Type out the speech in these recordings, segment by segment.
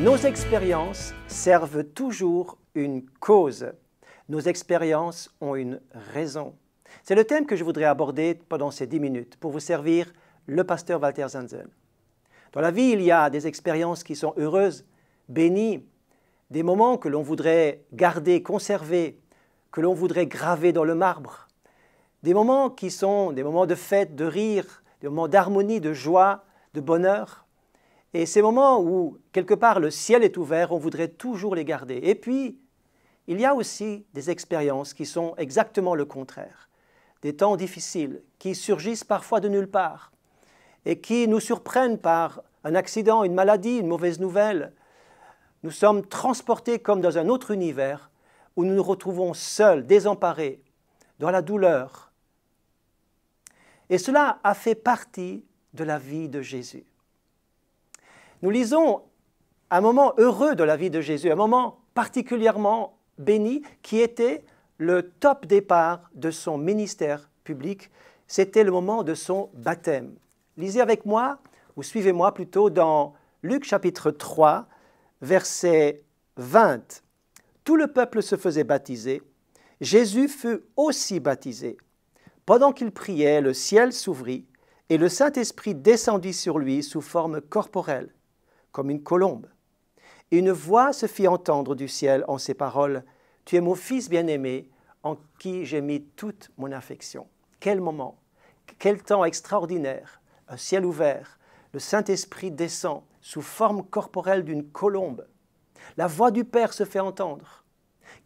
Nos expériences servent toujours une cause. Nos expériences ont une raison. C'est le thème que je voudrais aborder pendant ces dix minutes pour vous servir le pasteur Walter Zanzel. Dans la vie, il y a des expériences qui sont heureuses, bénies, des moments que l'on voudrait garder, conserver, que l'on voudrait graver dans le marbre, des moments qui sont des moments de fête, de rire, des moments d'harmonie, de joie, de bonheur. Et ces moments où, quelque part, le ciel est ouvert, on voudrait toujours les garder. Et puis, il y a aussi des expériences qui sont exactement le contraire, des temps difficiles qui surgissent parfois de nulle part et qui nous surprennent par un accident, une maladie, une mauvaise nouvelle. Nous sommes transportés comme dans un autre univers où nous nous retrouvons seuls, désemparés, dans la douleur. Et cela a fait partie de la vie de Jésus. Nous lisons un moment heureux de la vie de Jésus, un moment particulièrement béni qui était le top départ de son ministère public. C'était le moment de son baptême. Lisez avec moi, ou suivez-moi plutôt, dans Luc chapitre 3, verset 20. Tout le peuple se faisait baptiser. Jésus fut aussi baptisé. Pendant qu'il priait, le ciel s'ouvrit et le Saint-Esprit descendit sur lui sous forme corporelle comme une colombe. Et une voix se fit entendre du ciel en ces paroles Tu es mon fils bien-aimé, en qui j'ai mis toute mon affection. Quel moment, quel temps extraordinaire, un ciel ouvert, le Saint-Esprit descend sous forme corporelle d'une colombe. La voix du Père se fait entendre.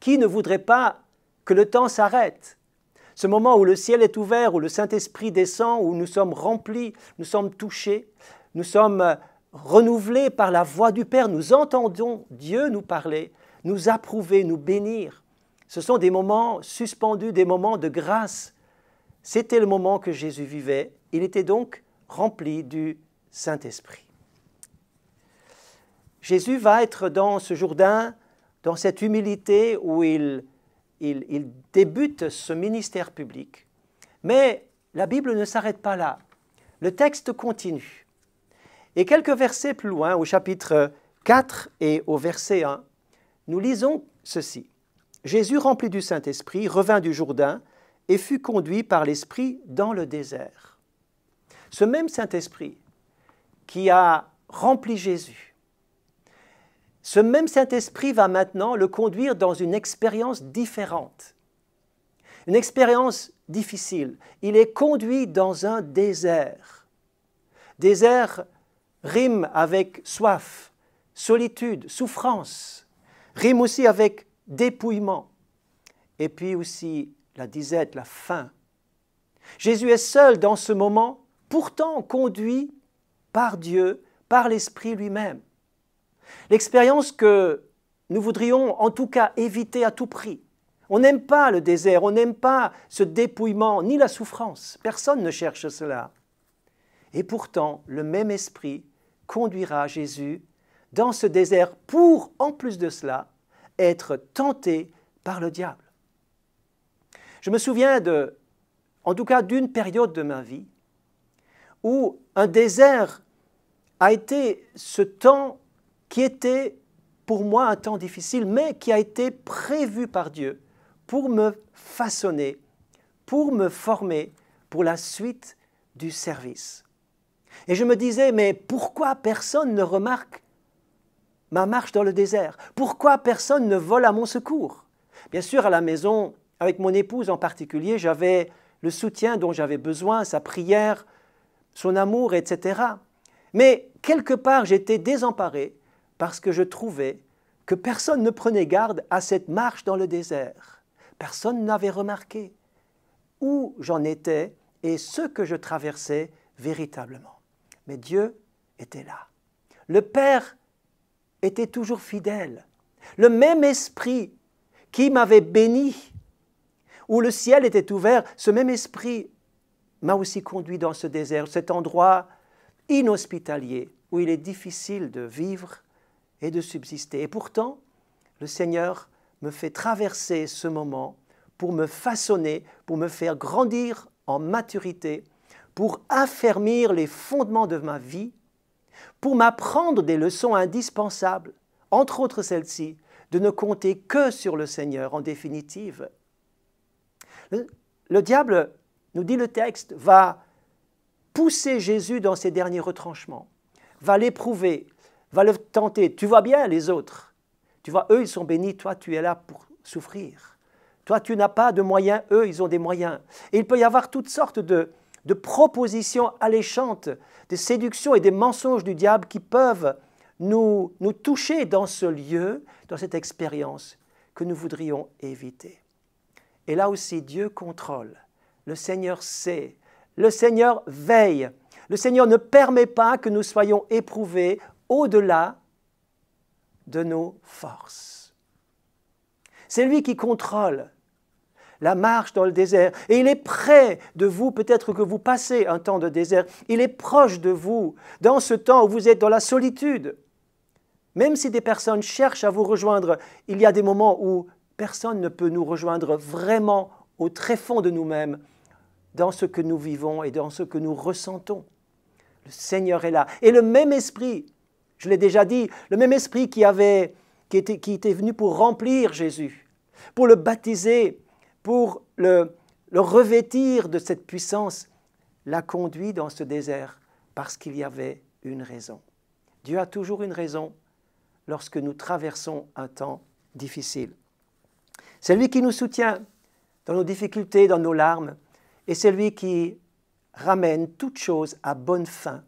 Qui ne voudrait pas que le temps s'arrête Ce moment où le ciel est ouvert, où le Saint-Esprit descend, où nous sommes remplis, nous sommes touchés, nous sommes renouvelés par la voix du Père, nous entendons Dieu nous parler, nous approuver, nous bénir. Ce sont des moments suspendus, des moments de grâce. C'était le moment que Jésus vivait. Il était donc rempli du Saint-Esprit. Jésus va être dans ce Jourdain, dans cette humilité où il, il, il débute ce ministère public. Mais la Bible ne s'arrête pas là. Le texte continue. Et quelques versets plus loin, au chapitre 4 et au verset 1, nous lisons ceci. Jésus, rempli du Saint-Esprit, revint du Jourdain et fut conduit par l'Esprit dans le désert. Ce même Saint-Esprit qui a rempli Jésus, ce même Saint-Esprit va maintenant le conduire dans une expérience différente, une expérience difficile. Il est conduit dans un désert, désert rime avec soif, solitude, souffrance, rime aussi avec dépouillement, et puis aussi la disette, la faim. Jésus est seul dans ce moment, pourtant conduit par Dieu, par l'Esprit lui-même. L'expérience que nous voudrions en tout cas éviter à tout prix. On n'aime pas le désert, on n'aime pas ce dépouillement, ni la souffrance. Personne ne cherche cela. Et pourtant, le même esprit conduira Jésus dans ce désert pour, en plus de cela, être tenté par le diable. Je me souviens de, en tout cas d'une période de ma vie où un désert a été ce temps qui était pour moi un temps difficile, mais qui a été prévu par Dieu pour me façonner, pour me former pour la suite du service. Et je me disais, mais pourquoi personne ne remarque ma marche dans le désert Pourquoi personne ne vole à mon secours Bien sûr, à la maison, avec mon épouse en particulier, j'avais le soutien dont j'avais besoin, sa prière, son amour, etc. Mais quelque part, j'étais désemparé parce que je trouvais que personne ne prenait garde à cette marche dans le désert. Personne n'avait remarqué où j'en étais et ce que je traversais véritablement mais Dieu était là. Le Père était toujours fidèle. Le même esprit qui m'avait béni, où le ciel était ouvert, ce même esprit m'a aussi conduit dans ce désert, cet endroit inhospitalier, où il est difficile de vivre et de subsister. Et pourtant, le Seigneur me fait traverser ce moment pour me façonner, pour me faire grandir en maturité, pour affermir les fondements de ma vie, pour m'apprendre des leçons indispensables, entre autres celles ci de ne compter que sur le Seigneur en définitive. Le, le diable, nous dit le texte, va pousser Jésus dans ses derniers retranchements, va l'éprouver, va le tenter. Tu vois bien les autres. Tu vois, eux, ils sont bénis, toi, tu es là pour souffrir. Toi, tu n'as pas de moyens, eux, ils ont des moyens. Et il peut y avoir toutes sortes de, de propositions alléchantes, des séductions et des mensonges du diable qui peuvent nous, nous toucher dans ce lieu, dans cette expérience que nous voudrions éviter. Et là aussi, Dieu contrôle, le Seigneur sait, le Seigneur veille, le Seigneur ne permet pas que nous soyons éprouvés au-delà de nos forces. C'est lui qui contrôle la marche dans le désert. Et il est près de vous, peut-être que vous passez un temps de désert. Il est proche de vous, dans ce temps où vous êtes dans la solitude. Même si des personnes cherchent à vous rejoindre, il y a des moments où personne ne peut nous rejoindre vraiment au très fond de nous-mêmes, dans ce que nous vivons et dans ce que nous ressentons. Le Seigneur est là. Et le même esprit, je l'ai déjà dit, le même esprit qui, avait, qui, était, qui était venu pour remplir Jésus, pour le baptiser, pour le, revêtir de cette puissance, l'a conduit dans ce désert parce qu'il y avait une raison. Dieu a toujours une raison lorsque nous traversons un temps difficile. C'est lui qui nous soutient dans nos difficultés, dans nos larmes, et c'est lui qui ramène toutes choses à bonne fin,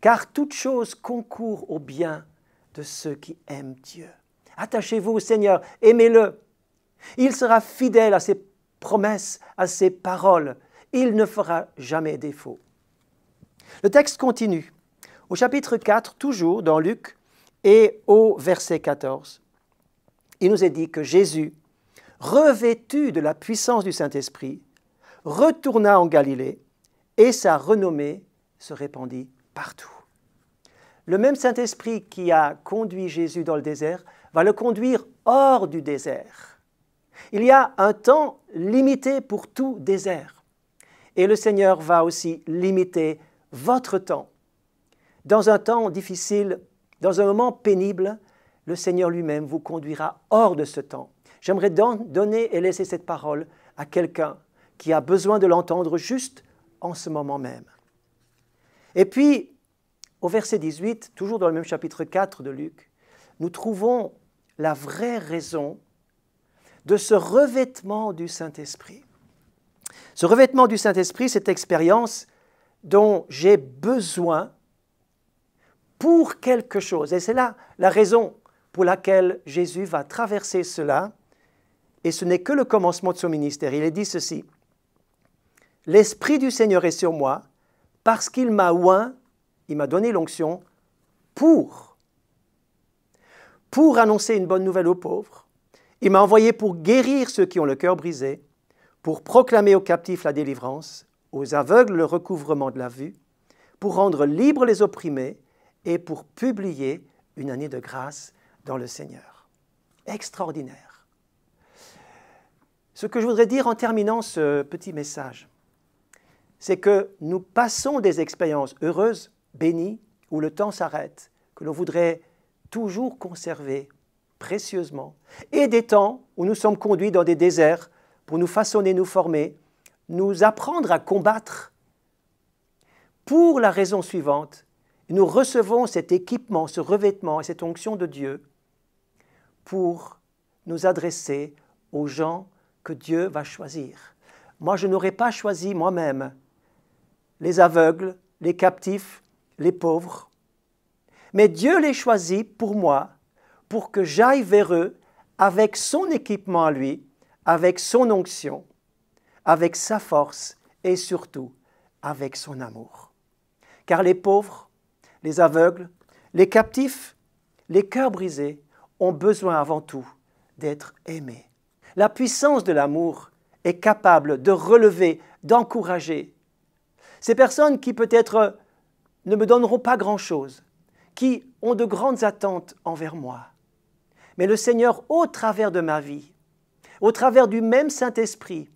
car toutes choses concourent au bien de ceux qui aiment Dieu. Attachez-vous au Seigneur, aimez-le, il sera fidèle à ses promesses, à ses paroles. Il ne fera jamais défaut. Le texte continue au chapitre 4, toujours dans Luc, et au verset 14. Il nous est dit que Jésus, revêtu de la puissance du Saint-Esprit, retourna en Galilée et sa renommée se répandit partout. Le même Saint-Esprit qui a conduit Jésus dans le désert va le conduire hors du désert il y a un temps limité pour tout désert. Et le Seigneur va aussi limiter votre temps. Dans un temps difficile, dans un moment pénible, le Seigneur lui-même vous conduira hors de ce temps. J'aimerais donner et laisser cette parole à quelqu'un qui a besoin de l'entendre juste en ce moment même. Et puis, au verset 18, toujours dans le même chapitre 4 de Luc, nous trouvons la vraie raison de ce revêtement du Saint-Esprit. Ce revêtement du Saint-Esprit, cette expérience dont j'ai besoin pour quelque chose. Et c'est là la raison pour laquelle Jésus va traverser cela. Et ce n'est que le commencement de son ministère. Il est dit ceci. L'Esprit du Seigneur est sur moi parce qu'il m'a oint, il m'a donné l'onction pour, pour annoncer une bonne nouvelle aux pauvres, il m'a envoyé pour guérir ceux qui ont le cœur brisé, pour proclamer aux captifs la délivrance, aux aveugles le recouvrement de la vue, pour rendre libres les opprimés et pour publier une année de grâce dans le Seigneur. Extraordinaire. Ce que je voudrais dire en terminant ce petit message, c'est que nous passons des expériences heureuses, bénies, où le temps s'arrête, que l'on voudrait toujours conserver précieusement, et des temps où nous sommes conduits dans des déserts pour nous façonner, nous former, nous apprendre à combattre. Pour la raison suivante, nous recevons cet équipement, ce revêtement et cette onction de Dieu pour nous adresser aux gens que Dieu va choisir. Moi, je n'aurais pas choisi moi-même les aveugles, les captifs, les pauvres, mais Dieu les choisit pour moi pour que j'aille vers eux avec son équipement à lui, avec son onction, avec sa force et surtout avec son amour. Car les pauvres, les aveugles, les captifs, les cœurs brisés ont besoin avant tout d'être aimés. La puissance de l'amour est capable de relever, d'encourager. Ces personnes qui peut-être ne me donneront pas grand-chose, qui ont de grandes attentes envers moi, mais le Seigneur, au travers de ma vie, au travers du même Saint-Esprit,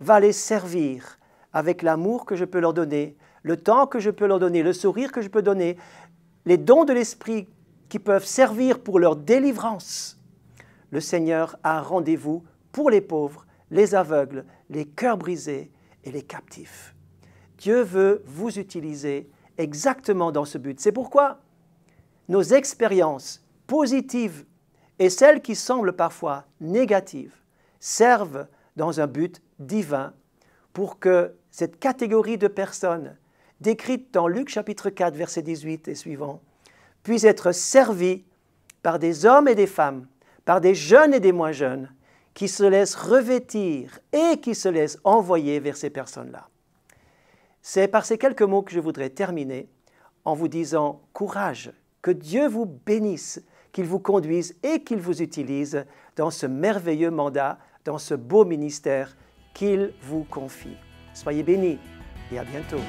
va les servir avec l'amour que je peux leur donner, le temps que je peux leur donner, le sourire que je peux donner, les dons de l'Esprit qui peuvent servir pour leur délivrance. Le Seigneur a un rendez-vous pour les pauvres, les aveugles, les cœurs brisés et les captifs. Dieu veut vous utiliser exactement dans ce but. C'est pourquoi nos expériences positives et celles qui semblent parfois négatives servent dans un but divin pour que cette catégorie de personnes décrites dans Luc chapitre 4 verset 18 et suivant puisse être servie par des hommes et des femmes, par des jeunes et des moins jeunes, qui se laissent revêtir et qui se laissent envoyer vers ces personnes-là. C'est par ces quelques mots que je voudrais terminer en vous disant courage, que Dieu vous bénisse, qu'il vous conduise et qu'il vous utilise dans ce merveilleux mandat, dans ce beau ministère qu'il vous confie. Soyez bénis et à bientôt.